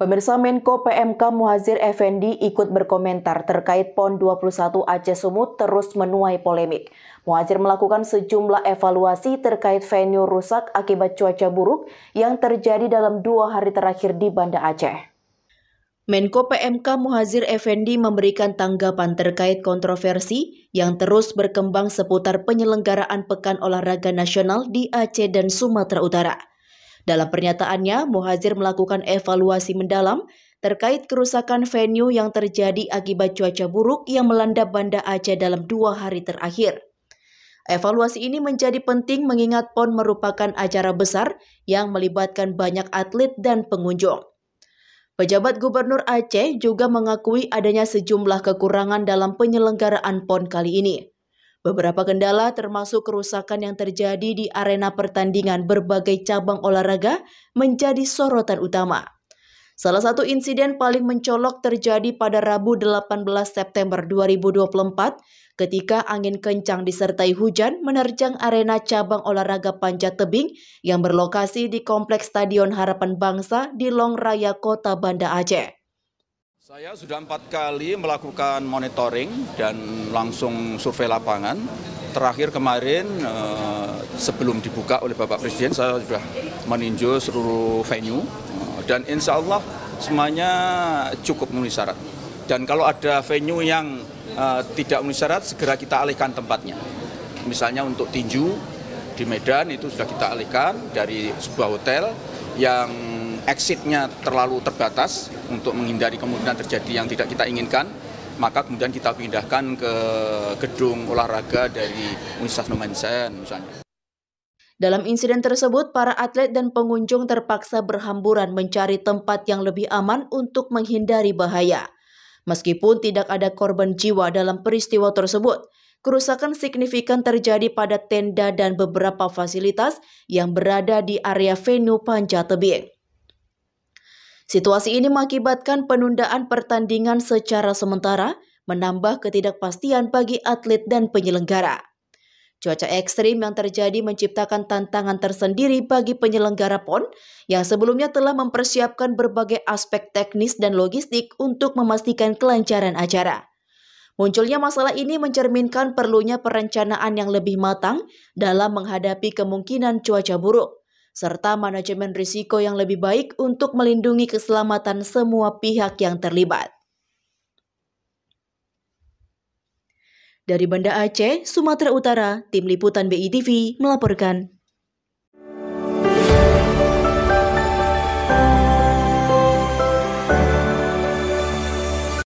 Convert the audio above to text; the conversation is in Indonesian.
Pemirsa Menko PMK Muhazir Effendi ikut berkomentar terkait PON 21 Aceh Sumut terus menuai polemik. Muhazir melakukan sejumlah evaluasi terkait venue rusak akibat cuaca buruk yang terjadi dalam dua hari terakhir di Banda Aceh. Menko PMK Muhazir Effendi memberikan tanggapan terkait kontroversi yang terus berkembang seputar penyelenggaraan Pekan Olahraga Nasional di Aceh dan Sumatera Utara. Dalam pernyataannya, Muhazir melakukan evaluasi mendalam terkait kerusakan venue yang terjadi akibat cuaca buruk yang melanda Banda Aceh dalam dua hari terakhir. Evaluasi ini menjadi penting mengingat PON merupakan acara besar yang melibatkan banyak atlet dan pengunjung. Pejabat Gubernur Aceh juga mengakui adanya sejumlah kekurangan dalam penyelenggaraan PON kali ini. Beberapa kendala termasuk kerusakan yang terjadi di arena pertandingan berbagai cabang olahraga menjadi sorotan utama. Salah satu insiden paling mencolok terjadi pada Rabu 18 September 2024 ketika angin kencang disertai hujan menerjang arena cabang olahraga panjat tebing yang berlokasi di Kompleks Stadion Harapan Bangsa di Long Raya Kota Banda Aceh. Saya sudah empat kali melakukan monitoring dan langsung survei lapangan. Terakhir kemarin eh, sebelum dibuka oleh Bapak Presiden saya sudah meninjau seluruh venue eh, dan insya Allah semuanya cukup memenuhi syarat. Dan kalau ada venue yang eh, tidak memenuhi syarat segera kita alihkan tempatnya. Misalnya untuk tinju di Medan itu sudah kita alihkan dari sebuah hotel yang exitnya terlalu terbatas untuk menghindari kemudian terjadi yang tidak kita inginkan, maka kemudian kita pindahkan ke gedung olahraga dari Universitas Nomensen misalnya. Dalam insiden tersebut, para atlet dan pengunjung terpaksa berhamburan mencari tempat yang lebih aman untuk menghindari bahaya. Meskipun tidak ada korban jiwa dalam peristiwa tersebut, kerusakan signifikan terjadi pada tenda dan beberapa fasilitas yang berada di area venue Panjat Tebing. Situasi ini mengakibatkan penundaan pertandingan secara sementara, menambah ketidakpastian bagi atlet dan penyelenggara. Cuaca ekstrim yang terjadi menciptakan tantangan tersendiri bagi penyelenggara PON yang sebelumnya telah mempersiapkan berbagai aspek teknis dan logistik untuk memastikan kelancaran acara. Munculnya masalah ini mencerminkan perlunya perencanaan yang lebih matang dalam menghadapi kemungkinan cuaca buruk serta manajemen risiko yang lebih baik untuk melindungi keselamatan semua pihak yang terlibat. Dari Banda Aceh, Sumatera Utara, Tim Liputan BITV melaporkan.